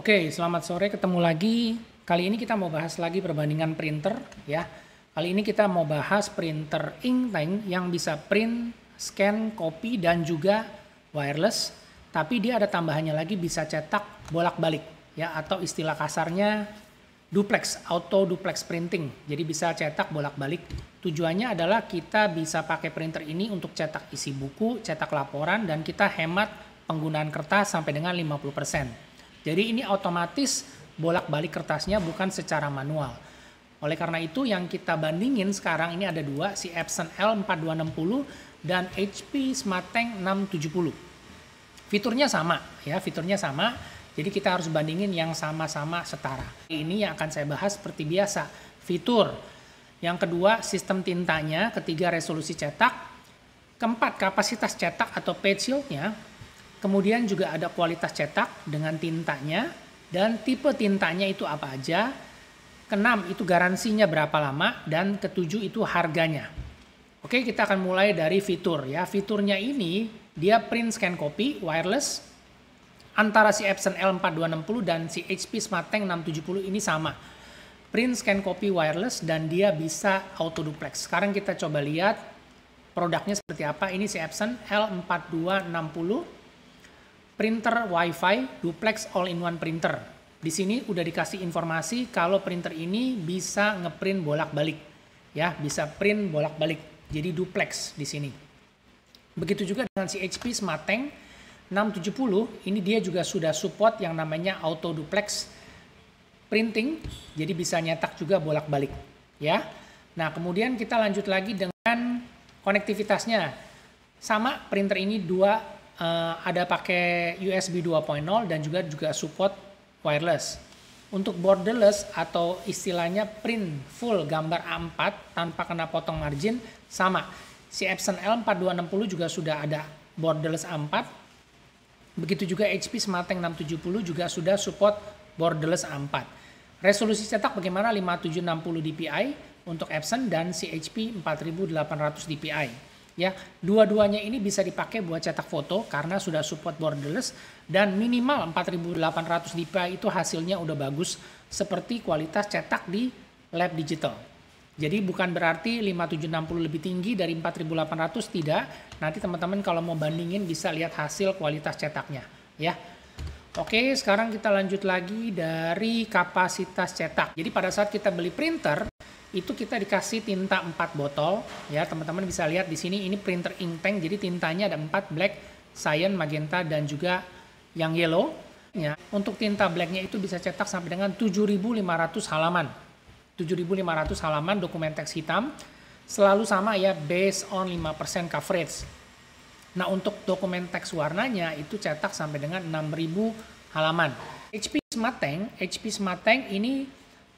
Oke, selamat sore. Ketemu lagi. Kali ini kita mau bahas lagi perbandingan printer, ya. Kali ini kita mau bahas printer Inktank yang bisa print, scan, copy, dan juga wireless. Tapi dia ada tambahannya lagi bisa cetak bolak-balik, ya. Atau istilah kasarnya duplex, auto duplex printing. Jadi bisa cetak bolak-balik. Tujuannya adalah kita bisa pakai printer ini untuk cetak isi buku, cetak laporan, dan kita hemat penggunaan kertas sampai dengan 50%. Jadi ini otomatis bolak-balik kertasnya bukan secara manual. Oleh karena itu yang kita bandingin sekarang ini ada dua, si Epson L4260 dan HP Smart Tank 670. Fiturnya sama ya, fiturnya sama. Jadi kita harus bandingin yang sama-sama setara. Ini yang akan saya bahas seperti biasa, fitur. Yang kedua, sistem tintanya, ketiga resolusi cetak, keempat kapasitas cetak atau page yieldnya. Kemudian juga ada kualitas cetak dengan tintanya dan tipe tintanya itu apa aja. Kenam itu garansinya berapa lama dan ketujuh itu harganya. Oke, kita akan mulai dari fitur ya. Fiturnya ini dia print scan copy wireless antara si Epson L4260 dan si HP Tank 670 ini sama. Print scan copy wireless dan dia bisa auto duplex. Sekarang kita coba lihat produknya seperti apa. Ini si Epson L4260 printer WiFi duplex all-in-one printer. Di sini udah dikasih informasi kalau printer ini bisa ngeprint bolak-balik. Ya, bisa print bolak-balik. Jadi duplex di sini. Begitu juga dengan si HP Smart Tank 670, ini dia juga sudah support yang namanya auto duplex printing. Jadi bisa nyetak juga bolak-balik, ya. Nah, kemudian kita lanjut lagi dengan konektivitasnya. Sama printer ini dua uh, ada pakai USB 2.0 dan juga juga support wireless. Untuk borderless atau istilahnya print full gambar A4 tanpa kena potong margin sama. Si Epson L4260 juga sudah ada borderless A4. Begitu juga HP Smarteng 670 juga sudah support borderless A4. Resolusi cetak bagaimana 5760 dpi untuk Epson dan si HP 4800 dpi ya. Dua-duanya ini bisa dipakai buat cetak foto karena sudah support borderless dan minimal 4800 DPI itu hasilnya udah bagus seperti kualitas cetak di lab digital. Jadi bukan berarti 5760 lebih tinggi dari 4800 tidak. Nanti teman-teman kalau mau bandingin bisa lihat hasil kualitas cetaknya ya. Oke, sekarang kita lanjut lagi dari kapasitas cetak. Jadi pada saat kita beli printer, itu kita dikasih tinta 4 botol ya teman-teman bisa lihat di sini ini printer ink tank jadi tintanya ada 4 black, cyan, magenta dan juga yang yellow ya. Untuk tinta blacknya itu bisa cetak sampai dengan 7500 halaman. 7500 halaman dokumen teks hitam selalu sama ya based on 5% coverage. Nah, untuk dokumen teks warnanya itu cetak sampai dengan 6000 halaman. HP Smart Tank, HP Smart Tank ini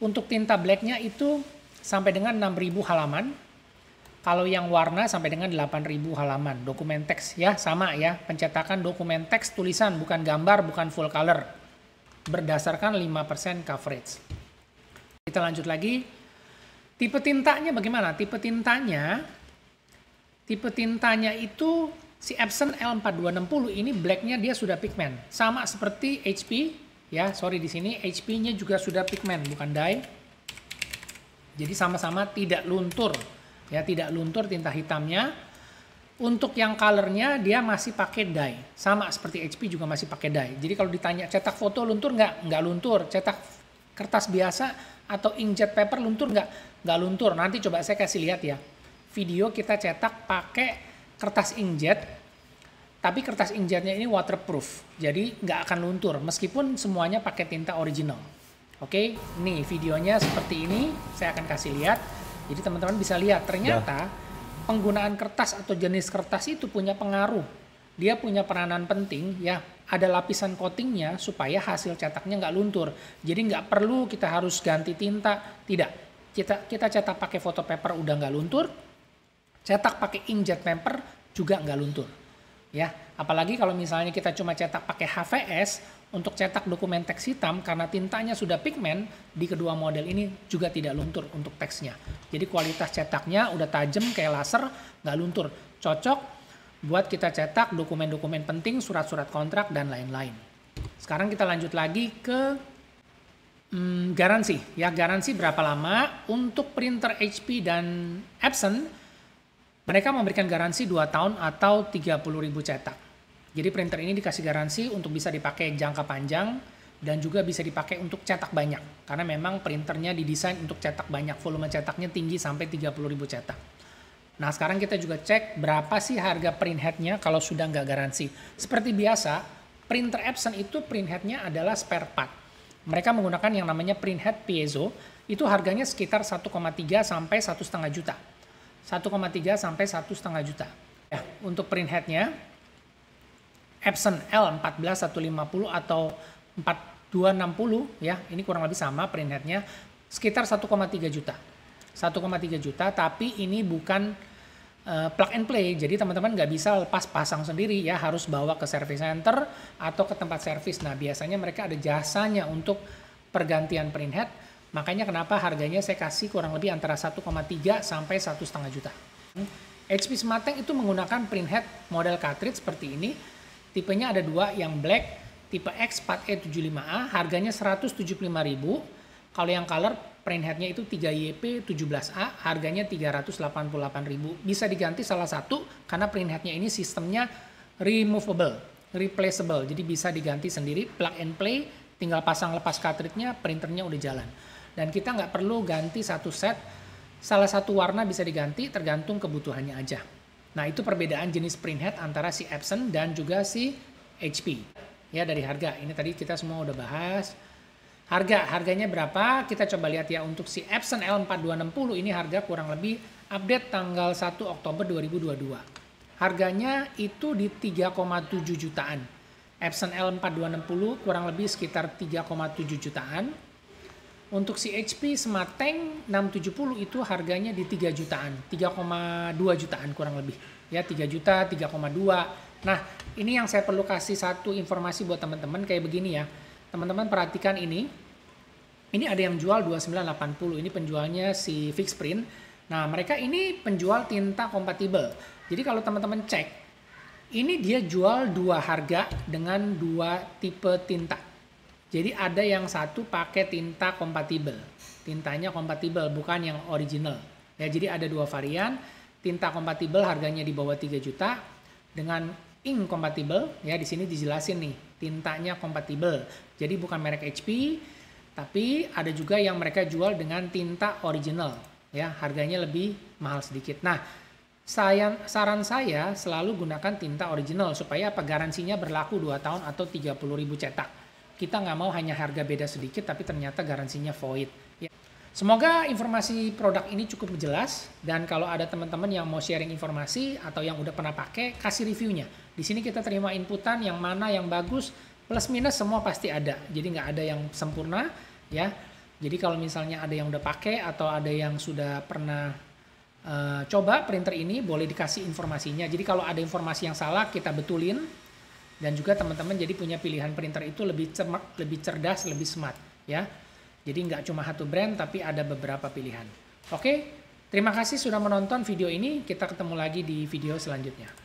untuk tinta blacknya itu sampai dengan 6.000 halaman. Kalau yang warna sampai dengan 8.000 halaman, dokumen teks ya, sama ya, pencetakan dokumen teks tulisan bukan gambar, bukan full color. Berdasarkan 5% coverage. Kita lanjut lagi. Tipe tintanya bagaimana? Tipe tintanya tipe tintanya itu si Epson L4260 ini blacknya dia sudah pigmen. Sama seperti HP ya, sorry di sini HP-nya juga sudah pigmen bukan dye. Jadi sama-sama tidak luntur, ya tidak luntur tinta hitamnya. Untuk yang colornya dia masih pakai dye, sama seperti HP juga masih pakai dye. Jadi kalau ditanya cetak foto luntur nggak? Nggak luntur. Cetak kertas biasa atau inkjet paper luntur nggak? Nggak luntur. Nanti coba saya kasih lihat ya. Video kita cetak pakai kertas inkjet tapi kertas inkjetnya ini waterproof, jadi nggak akan luntur meskipun semuanya pakai tinta original. Oke, okay? nih videonya seperti ini, saya akan kasih lihat. Jadi teman-teman bisa lihat, ternyata ya. penggunaan kertas atau jenis kertas itu punya pengaruh. Dia punya peranan penting ya, ada lapisan coatingnya supaya hasil cetaknya nggak luntur. Jadi nggak perlu kita harus ganti tinta, tidak. Kita, kita cetak pakai foto paper udah nggak luntur, cetak pakai inkjet paper juga nggak luntur ya apalagi kalau misalnya kita cuma cetak pakai HVS untuk cetak dokumen teks hitam karena tintanya sudah pigmen di kedua model ini juga tidak luntur untuk teksnya jadi kualitas cetaknya udah tajam kayak laser nggak luntur cocok buat kita cetak dokumen-dokumen penting surat-surat kontrak dan lain-lain sekarang kita lanjut lagi ke hmm, garansi ya garansi berapa lama untuk printer HP dan Epson mereka memberikan garansi 2 tahun atau 30.000 cetak. Jadi printer ini dikasih garansi untuk bisa dipakai jangka panjang dan juga bisa dipakai untuk cetak banyak. Karena memang printernya didesain untuk cetak banyak, volume cetaknya tinggi sampai 30.000 cetak. Nah sekarang kita juga cek berapa sih harga print kalau sudah nggak garansi. Seperti biasa, printer Epson itu print adalah spare part. Mereka menggunakan yang namanya print piezo, itu harganya sekitar 1,3 sampai 1,5 juta. 1,3 sampai 1,5 juta. Ya, untuk print headnya, Epson L14150 atau 4260 ya, ini kurang lebih sama print headnya, sekitar 1,3 juta. 1,3 juta, tapi ini bukan uh, plug and play. Jadi teman-teman nggak bisa lepas pasang sendiri ya, harus bawa ke service center atau ke tempat service. Nah, biasanya mereka ada jasanya untuk pergantian print head Makanya kenapa harganya saya kasih kurang lebih antara 1,3 sampai 1,5 juta. HP hmm. Smarteng itu menggunakan printhead model cartridge seperti ini. Tipenya ada dua, yang black tipe X4E75A e harganya 175.000. Kalau yang color printheadnya itu 3YP17A harganya 388.000. Bisa diganti salah satu karena printheadnya ini sistemnya removable, replaceable. Jadi bisa diganti sendiri plug and play, tinggal pasang lepas cartridge-nya, printernya udah jalan dan kita nggak perlu ganti satu set salah satu warna bisa diganti tergantung kebutuhannya aja nah itu perbedaan jenis printhead antara si Epson dan juga si HP ya dari harga ini tadi kita semua udah bahas harga harganya berapa kita coba lihat ya untuk si Epson L4260 ini harga kurang lebih update tanggal 1 Oktober 2022 harganya itu di 3,7 jutaan Epson L4260 kurang lebih sekitar 3,7 jutaan untuk si HP Smart Tank 670 itu harganya di 3 jutaan, 3,2 jutaan kurang lebih. Ya, 3 juta, 3,2. Nah, ini yang saya perlu kasih satu informasi buat teman-teman kayak begini ya. Teman-teman perhatikan ini. Ini ada yang jual 2980, ini penjualnya si Fixprint. Nah, mereka ini penjual tinta kompatibel. Jadi kalau teman-teman cek, ini dia jual dua harga dengan dua tipe tinta jadi ada yang satu pakai tinta kompatibel. Tintanya kompatibel bukan yang original. Ya, jadi ada dua varian, tinta kompatibel harganya di bawah 3 juta dengan ink kompatibel ya di sini dijelasin nih tintanya kompatibel. Jadi bukan merek HP tapi ada juga yang mereka jual dengan tinta original ya harganya lebih mahal sedikit. Nah, Sayang, saran saya selalu gunakan tinta original supaya apa garansinya berlaku 2 tahun atau 30.000 cetak kita nggak mau hanya harga beda sedikit tapi ternyata garansinya void. Ya. Semoga informasi produk ini cukup jelas dan kalau ada teman-teman yang mau sharing informasi atau yang udah pernah pakai, kasih reviewnya. Di sini kita terima inputan yang mana yang bagus, plus minus semua pasti ada. Jadi nggak ada yang sempurna ya. Jadi kalau misalnya ada yang udah pakai atau ada yang sudah pernah uh, coba printer ini, boleh dikasih informasinya. Jadi kalau ada informasi yang salah, kita betulin dan juga teman-teman jadi punya pilihan printer itu lebih cermat, lebih cerdas, lebih smart ya. Jadi nggak cuma satu brand tapi ada beberapa pilihan. Oke, terima kasih sudah menonton video ini. Kita ketemu lagi di video selanjutnya.